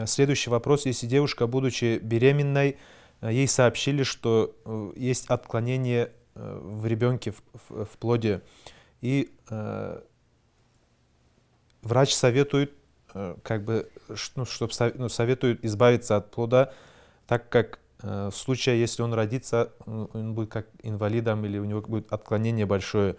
Э, следующий вопрос. Если девушка, будучи беременной, э, ей сообщили, что э, есть отклонение в ребенке, в, в, в плоде, и э, врач советует, э, как бы, ну, чтоб, ну, советует избавиться от плода, так как э, в случае, если он родится, он будет как инвалидом или у него будет отклонение большое.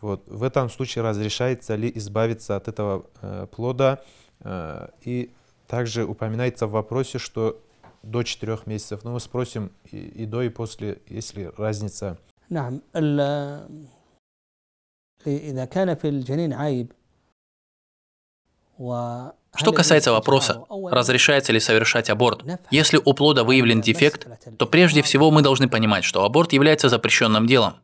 Вот. В этом случае разрешается ли избавиться от этого э, плода э, и также упоминается в вопросе, что до 4 месяцев. Но ну, мы спросим и, и до, и после, есть ли разница. что касается вопроса, разрешается ли совершать аборт, если у плода выявлен дефект, то прежде всего мы должны понимать, что аборт является запрещенным делом.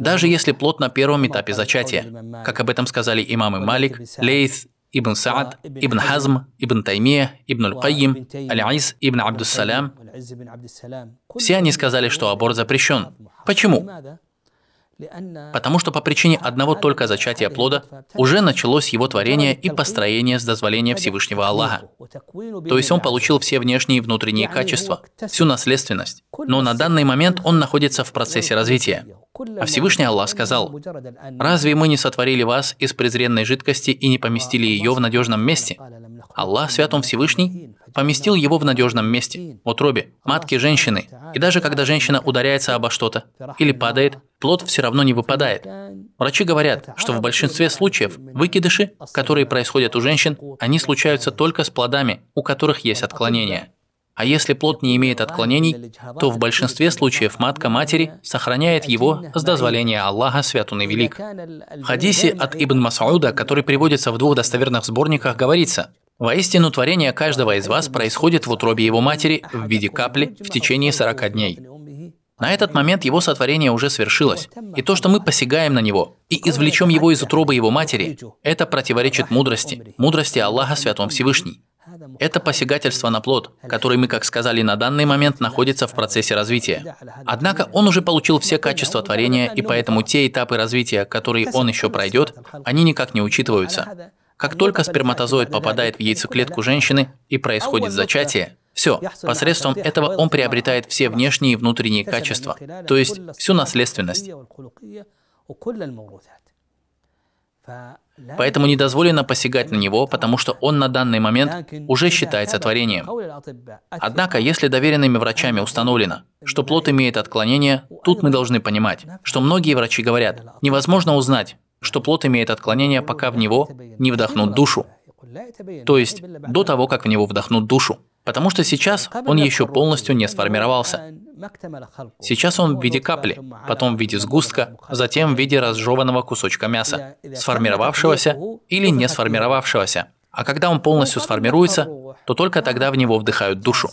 Даже если плод на первом этапе зачатия, как об этом сказали имамы Малик, Лейс ابن سعد ابن حزم ابن تيمية ابن القيم العز ابن عبد السلام все они сказали, что аборт запрещен. Почему? Потому что по причине одного только зачатия плода уже началось его творение и построение с дозволения Всевышнего Аллаха. То есть он получил все внешние и внутренние качества, всю наследственность. Но на данный момент он находится в процессе развития. А Всевышний Аллах сказал, «Разве мы не сотворили вас из презренной жидкости и не поместили ее в надежном месте? Аллах, свят Он Всевышний, поместил его в надежном месте, в утробе, матки женщины. И даже когда женщина ударяется обо что-то или падает, плод все равно не выпадает. Врачи говорят, что в большинстве случаев выкидыши, которые происходят у женщин, они случаются только с плодами, у которых есть отклонения. А если плод не имеет отклонений, то в большинстве случаев матка матери сохраняет его с дозволения Аллаха Свят Он и Велик. В хадисе от Ибн Масауда, который приводится в двух достоверных сборниках, говорится, Воистину, творение каждого из вас происходит в утробе его матери в виде капли в течение 40 дней. На этот момент его сотворение уже свершилось, и то, что мы посягаем на него и извлечем его из утробы его матери, это противоречит мудрости, мудрости Аллаха Святом Всевышний. Это посягательство на плод, который мы, как сказали, на данный момент находится в процессе развития. Однако он уже получил все качества творения, и поэтому те этапы развития, которые он еще пройдет, они никак не учитываются. Как только сперматозоид попадает в яйцеклетку женщины и происходит зачатие, все, посредством этого он приобретает все внешние и внутренние качества, то есть всю наследственность. Поэтому не дозволено посягать на него, потому что он на данный момент уже считается творением. Однако, если доверенными врачами установлено, что плод имеет отклонение, тут мы должны понимать, что многие врачи говорят, невозможно узнать, что плод имеет отклонение, пока в него не вдохнут душу. То есть до того, как в него вдохнут душу. Потому что сейчас он еще полностью не сформировался. Сейчас он в виде капли, потом в виде сгустка, затем в виде разжеванного кусочка мяса, сформировавшегося или не сформировавшегося. А когда он полностью сформируется, то только тогда в него вдыхают душу.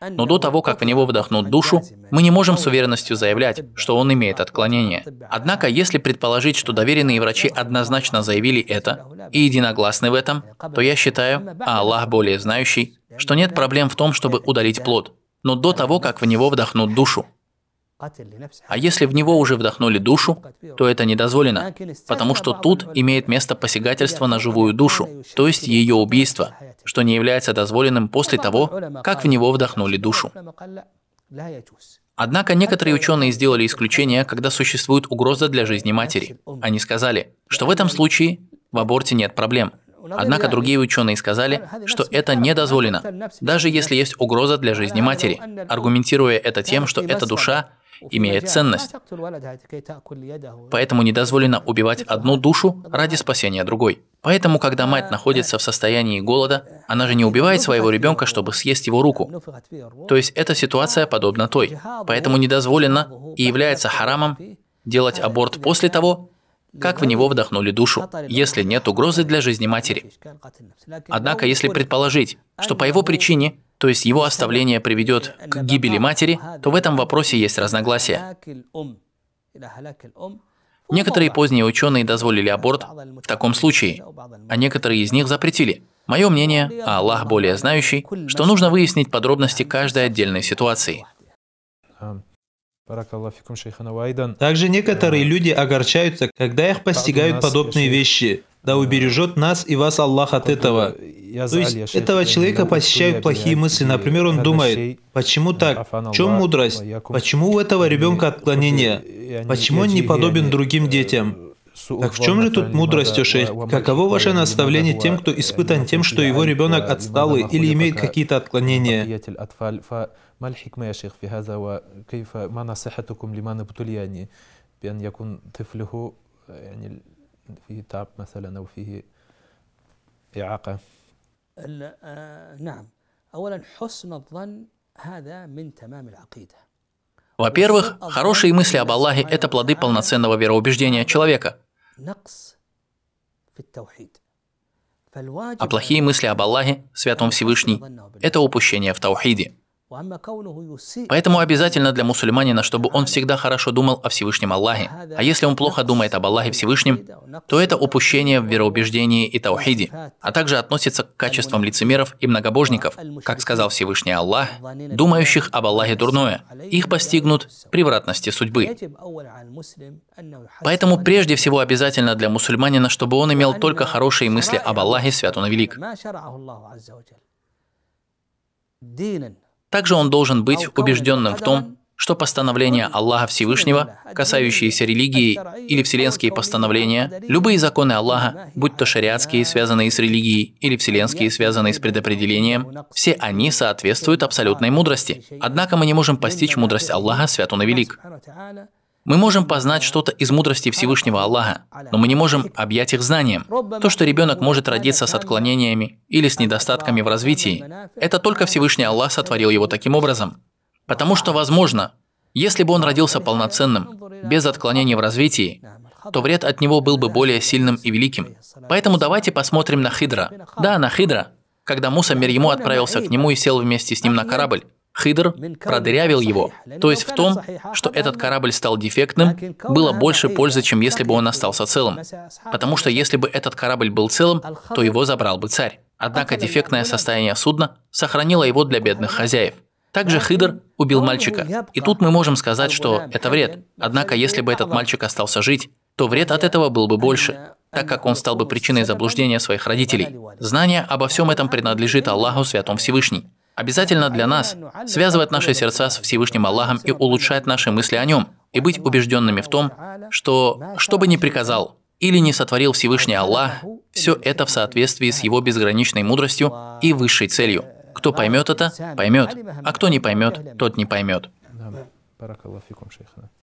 Но до того, как в него вдохнут душу, мы не можем с уверенностью заявлять, что он имеет отклонение. Однако, если предположить, что доверенные врачи однозначно заявили это и единогласны в этом, то я считаю, а Аллах более знающий, что нет проблем в том, чтобы удалить плод, но до того, как в него вдохнут душу. А если в него уже вдохнули душу, то это не дозволено, потому что тут имеет место посягательство на живую душу, то есть ее убийство что не является дозволенным после того, как в него вдохнули душу. Однако некоторые ученые сделали исключение, когда существует угроза для жизни матери. Они сказали, что в этом случае в аборте нет проблем. Однако другие ученые сказали, что это не дозволено, даже если есть угроза для жизни матери, аргументируя это тем, что эта душа имеет ценность. Поэтому недозволено убивать одну душу ради спасения другой. Поэтому, когда мать находится в состоянии голода, она же не убивает ну, своего ребенка, чтобы съесть его руку. Ну, То есть эта ситуация подобна той. Поэтому недозволено и является харамом делать аборт после того, как в него вдохнули душу, если нет угрозы для жизни матери. Однако, если предположить, что по его причине то есть его оставление приведет к гибели матери, то в этом вопросе есть разногласия. Некоторые поздние ученые дозволили аборт в таком случае, а некоторые из них запретили. Мое мнение, а Аллах более знающий, что нужно выяснить подробности каждой отдельной ситуации. Также некоторые э, люди огорчаются, когда их постигают подобные вещи. Да э, убережет нас и вас Аллах от этого. То есть этого человека посещают плохие мысли. Например, он думает, почему так? В чем мудрость? Почему у этого ребенка отклонение? Почему он не подобен э, другим детям? Так в чем же тут мудрость, Ошей? Каково ваше наставление тем, кто испытан тем, что его ребенок отсталый или имеет какие-то отклонения? ما Во-первых, хорошие мысли об Аллахе – это плоды полноценного вероубеждения человека. А плохие мысли об Аллахе, Святом Всевышний, это упущение в Таухиде. Поэтому обязательно для мусульманина, чтобы он всегда хорошо думал о Всевышнем Аллахе. А если он плохо думает об Аллахе Всевышнем, то это упущение в вероубеждении и таухиде, а также относится к качествам лицемеров и многобожников, как сказал Всевышний Аллах, думающих об Аллахе дурное. Их постигнут превратности судьбы. Поэтому прежде всего обязательно для мусульманина, чтобы он имел только хорошие мысли об Аллахе, свят он и велик. Также он должен быть а убежденным в том, что постановления Аллаха Всевышнего, касающиеся религии или вселенские постановления, любые законы Аллаха, будь то шариатские, связанные с религией, или вселенские, связанные с предопределением, все они соответствуют абсолютной мудрости. Однако мы не можем постичь мудрость Аллаха, свят и велик. Мы можем познать что-то из мудрости Всевышнего Аллаха, но мы не можем объять их знанием. То, что ребенок может родиться с отклонениями или с недостатками в развитии, это только Всевышний Аллах сотворил его таким образом. Потому что, возможно, если бы он родился полноценным, без отклонений в развитии, то вред от него был бы более сильным и великим. Поэтому давайте посмотрим на Хидра. Да, на Хидра, когда Муса мир ему отправился к нему и сел вместе с ним на корабль. Хидр продырявил его. То есть в том, что этот корабль стал дефектным, было больше пользы, чем если бы он остался целым. Потому что если бы этот корабль был целым, то его забрал бы царь. Однако дефектное состояние судна сохранило его для бедных хозяев. Также Хидр убил мальчика. И тут мы можем сказать, что это вред. Однако, если бы этот мальчик остался жить, то вред от этого был бы больше, так как он стал бы причиной заблуждения своих родителей. Знание обо всем этом принадлежит Аллаху Святому Всевышний обязательно для нас, связывает наши сердца с Всевышним Аллахом и улучшает наши мысли о Нем, и быть убежденными в том, что, что бы ни приказал или не сотворил Всевышний Аллах, все это в соответствии с Его безграничной мудростью и высшей целью. Кто поймет это, поймет, а кто не поймет, тот не поймет.